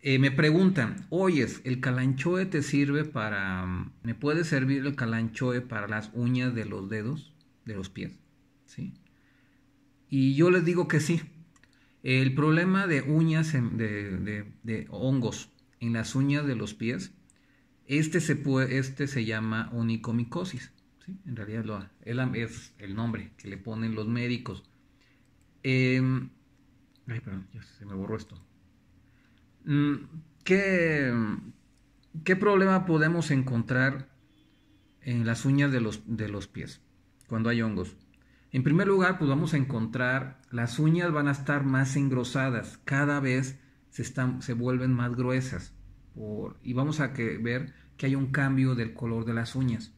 Eh, me preguntan, oyes, ¿el calanchoe te sirve para... Mm, ¿Me puede servir el calanchoe para las uñas de los dedos, de los pies? ¿Sí? Y yo les digo que sí. El problema de uñas, de, hongos en las uñas de los pies, este se, puede, este se llama onicomicosis. ¿sí? En realidad lo, es el nombre que le ponen los médicos. Em, ay, perdón, ya se me borró esto. Mm, ¿Qué, ¿Qué problema podemos encontrar en las uñas de los, de los pies cuando hay hongos? En primer lugar, pues vamos a encontrar, las uñas van a estar más engrosadas, cada vez se, están, se vuelven más gruesas. y vamos a ver que hay un cambio del color de las uñas.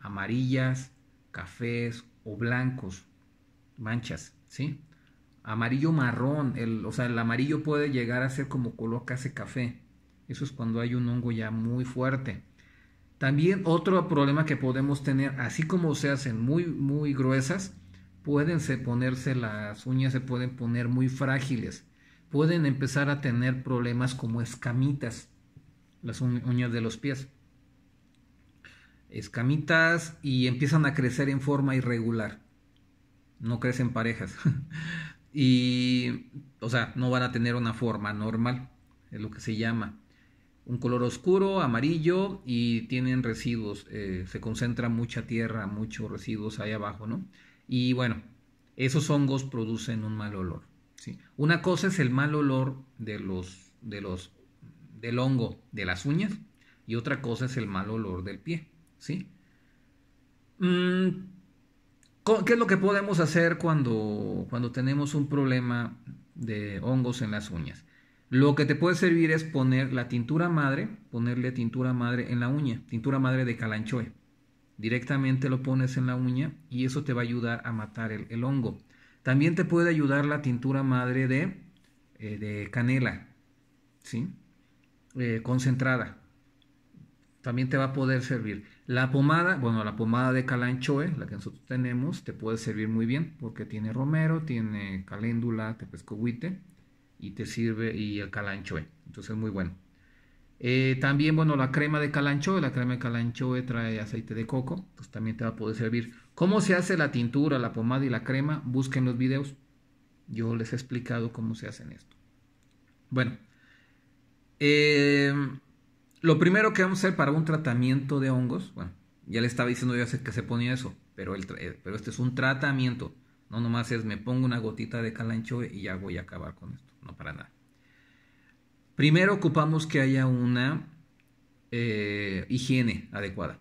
Amarillas, cafés o blancos, manchas, ¿sí? amarillo marrón, el, o sea, el amarillo puede llegar a ser como color ese café. Eso es cuando hay un hongo ya muy fuerte. También otro problema que podemos tener, así como se hacen muy, muy gruesas, pueden ponerse las uñas, se pueden poner muy frágiles. Pueden empezar a tener problemas como escamitas, las uñas de los pies. Escamitas y empiezan a crecer en forma irregular. No crecen parejas. Y, o sea, no van a tener una forma normal, es lo que se llama. Un color oscuro, amarillo y tienen residuos. Eh, se concentra mucha tierra, muchos residuos ahí abajo, ¿no? Y bueno, esos hongos producen un mal olor. ¿sí? Una cosa es el mal olor de los, de los, del hongo de las uñas y otra cosa es el mal olor del pie, ¿sí? Mm, ¿Qué es lo que podemos hacer cuando, cuando tenemos un problema de hongos en las uñas? Lo que te puede servir es poner la tintura madre, ponerle tintura madre en la uña, tintura madre de calanchoe. Directamente lo pones en la uña y eso te va a ayudar a matar el, hongo. También te puede ayudar la tintura madre de, eh, de canela, ¿sí? Eh, concentrada también te va a poder servir. La pomada, bueno, la pomada de calanchoe, la que nosotros tenemos, te puede servir muy bien porque tiene romero, tiene caléndula, tepescohuite y te sirve y el calanchoe. Entonces es muy bueno. Eh, también, bueno, la crema de calanchoe, la crema de calanchoe trae aceite de coco, entonces pues también te va a poder servir. ¿Cómo se hace la tintura, la pomada y la crema? Busquen los videos. Yo les he explicado cómo se hacen esto. Bueno. Eh, lo primero que vamos a hacer para un tratamiento de hongos, bueno, ya le estaba diciendo yo que se ponía eso, pero, el, eh, pero este es un tratamiento. No nomás es me pongo una gotita de calancho y ya voy a acabar con esto. No para nada. Primero ocupamos que haya una eh, higiene adecuada.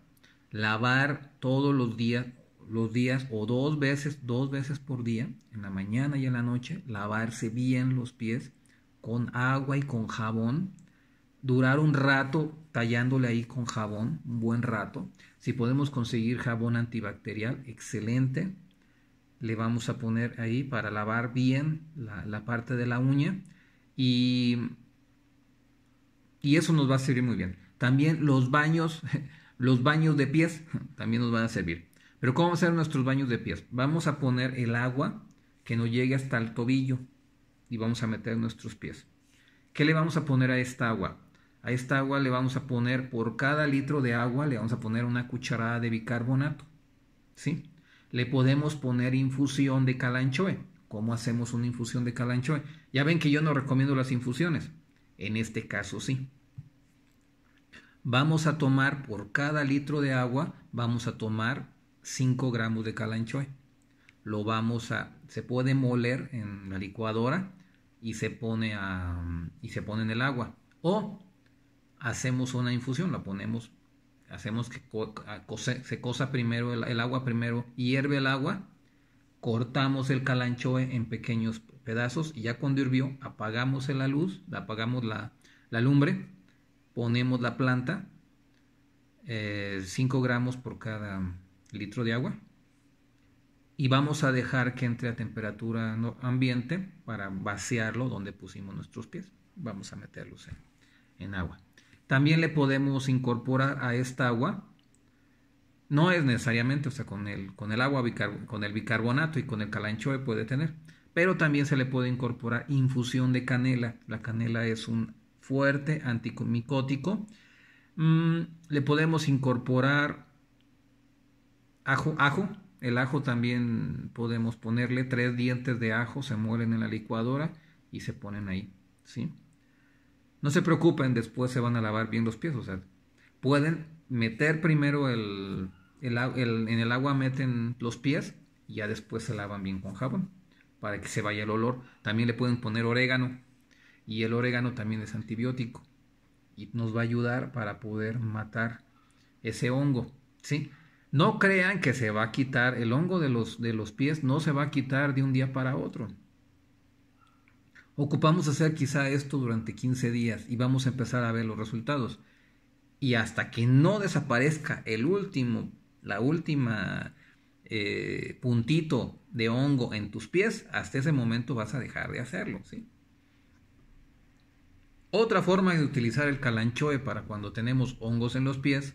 Lavar todos los días, los días o dos veces, dos veces por día, en la mañana y en la noche, lavarse bien los pies con agua y con jabón durar un rato tallándole ahí con jabón, un buen rato. Si podemos conseguir jabón antibacterial, excelente. Le vamos a poner ahí para lavar bien la, parte de la uña y, y eso nos va a servir muy bien. También los baños, los baños de pies, también nos van a servir. Pero ¿cómo hacer a nuestros baños de pies? Vamos a poner el agua que nos llegue hasta el tobillo y vamos a meter nuestros pies. ¿Qué le vamos a poner a esta agua? A esta agua le vamos a poner, por cada litro de agua, le vamos a poner una cucharada de bicarbonato. ¿Sí? Le podemos poner infusión de calanchoe. ¿Cómo hacemos una infusión de calanchoe? Ya ven que yo no recomiendo las infusiones. En este caso sí. Vamos a tomar por cada litro de agua, vamos a tomar 5 gramos de calanchoe. Lo vamos a, se puede moler en la licuadora y se pone, a, y se pone en el agua. O hacemos una infusión, la ponemos, hacemos que se cosa primero el, agua, primero hierve el agua, cortamos el calanchoe en pequeños pedazos y ya cuando hirvió apagamos la luz, apagamos la, lumbre, ponemos la planta, 5 eh, gramos por cada litro de agua y vamos a dejar que entre a temperatura ambiente para vaciarlo donde pusimos nuestros pies. Vamos a meterlos en agua. También le podemos incorporar a esta agua, no es necesariamente, o sea, con el, con el agua, con el bicarbonato y con el calanchoe puede tener, pero también se le puede incorporar infusión de canela. La canela es un fuerte anticomicótico. Mm, le podemos incorporar ajo, ajo. El ajo también podemos ponerle tres dientes de ajo, se muelen en la licuadora y se ponen ahí, ¿sí? No se preocupen, después se van a lavar bien los pies. O sea, pueden meter primero el, en el agua, meten los pies y ya después se lavan bien con jabón para que se vaya el olor. También le pueden poner orégano y el orégano también es antibiótico y nos va a ayudar para poder matar ese hongo, ¿sí? No crean que se va a quitar el hongo de los, de los pies, no se va a quitar de un día para otro. Ocupamos hacer quizá esto durante 15 días y vamos a empezar a ver los resultados. Y hasta que no desaparezca el último, la última eh, puntito de hongo en tus pies, hasta ese momento vas a dejar de hacerlo. ¿sí? Otra forma de utilizar el calanchoe para cuando tenemos hongos en los pies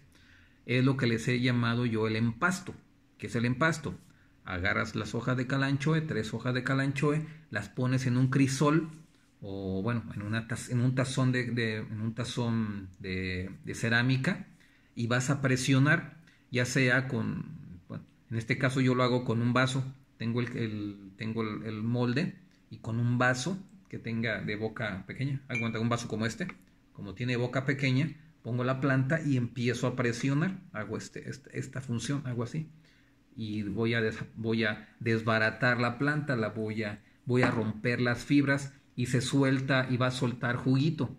es lo que les he llamado yo el empasto. ¿Qué es el empasto? agarras las hojas de calanchoe, tres hojas de calanchoe, las pones en un crisol o bueno, en, una en un tazón, de, en un tazón de, cerámica y vas a presionar, ya sea con, en este caso yo lo hago con un vaso, tengo el, tengo el, molde y con un vaso que tenga de boca pequeña, aguanta un vaso como este, como tiene boca pequeña, pongo la planta y empiezo a presionar, hago este, este esta función, hago así y voy a, voy a desbaratar la planta, la voy a, voy a romper las fibras y se suelta y va a soltar juguito.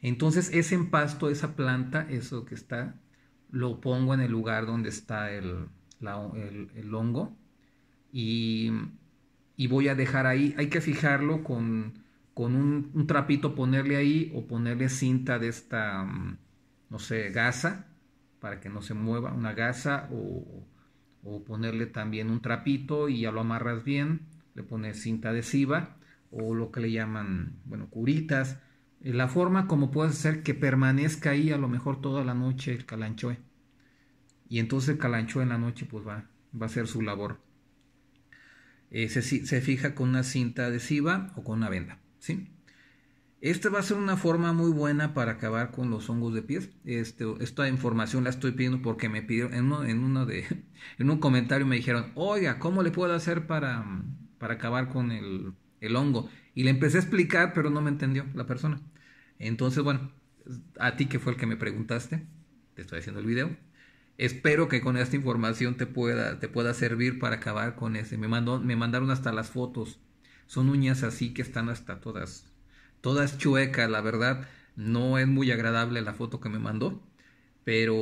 Entonces ese empasto, esa planta, eso que está, lo pongo en el lugar donde está el, hongo y, y, voy a dejar ahí, hay que fijarlo con, con un, un, trapito, ponerle ahí o ponerle cinta de esta, mm, no sé, gasa, para que no se mueva, una gasa o, o ponerle también un trapito y ya lo amarras bien, le pones cinta adhesiva o lo que le llaman, bueno, curitas. Eh, la forma como puedes hacer que permanezca ahí a lo mejor toda la noche el calanchoe. Y entonces el calanchoe en la noche pues va, va a hacer su labor. Eh, se, se, fija con una cinta adhesiva o con una venda, ¿sí? Esta va a ser una forma muy buena para acabar con los hongos de pies. Este, esta información la estoy pidiendo porque me pidieron en, uno, de, en un comentario me dijeron, oiga, ¿cómo le puedo hacer para, para acabar con el, el hongo? Y le empecé a explicar, pero no me entendió la persona. Entonces, bueno, a ti que fue el que me preguntaste, te estoy haciendo el video. Espero que con esta información te pueda, te pueda servir para acabar con ese. Me, mandó, me mandaron hasta las fotos. Son uñas así que están hasta todas todas chueca, la verdad, no es muy agradable la foto que me mandó, pero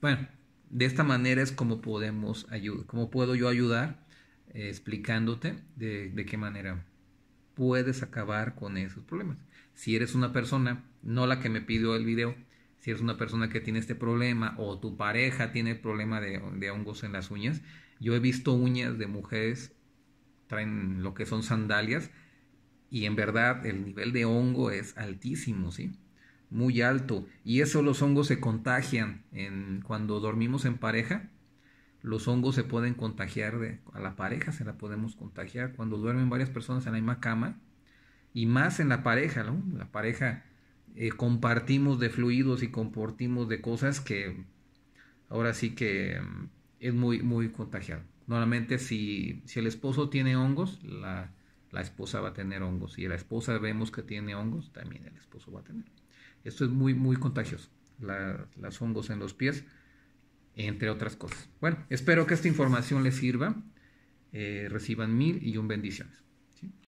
bueno, de esta manera es como podemos ayudar, cómo puedo yo ayudar eh, explicándote de, qué manera puedes acabar con esos problemas. Si eres una persona, no la que me pidió el video, si eres una persona que tiene este problema o tu pareja tiene el problema de, hongos en las uñas, yo he visto uñas de mujeres, traen lo que son sandalias y en verdad el nivel de hongo es altísimo, ¿sí? Muy alto. Y eso los hongos se contagian en, cuando dormimos en pareja. Los hongos se pueden contagiar de, a la pareja, se la podemos contagiar cuando duermen varias personas en la misma cama. Y más en la pareja, ¿no? La pareja eh, compartimos de fluidos y compartimos de cosas que ahora sí que mm, es muy, muy contagiado. Normalmente si, si el esposo tiene hongos, la, la esposa va a tener hongos. Si la esposa vemos que tiene hongos, también el esposo va a tener. Esto es muy, muy contagioso. las hongos en los pies, entre otras cosas. Bueno, espero que esta información les sirva. Eh, reciban mil y un bendiciones.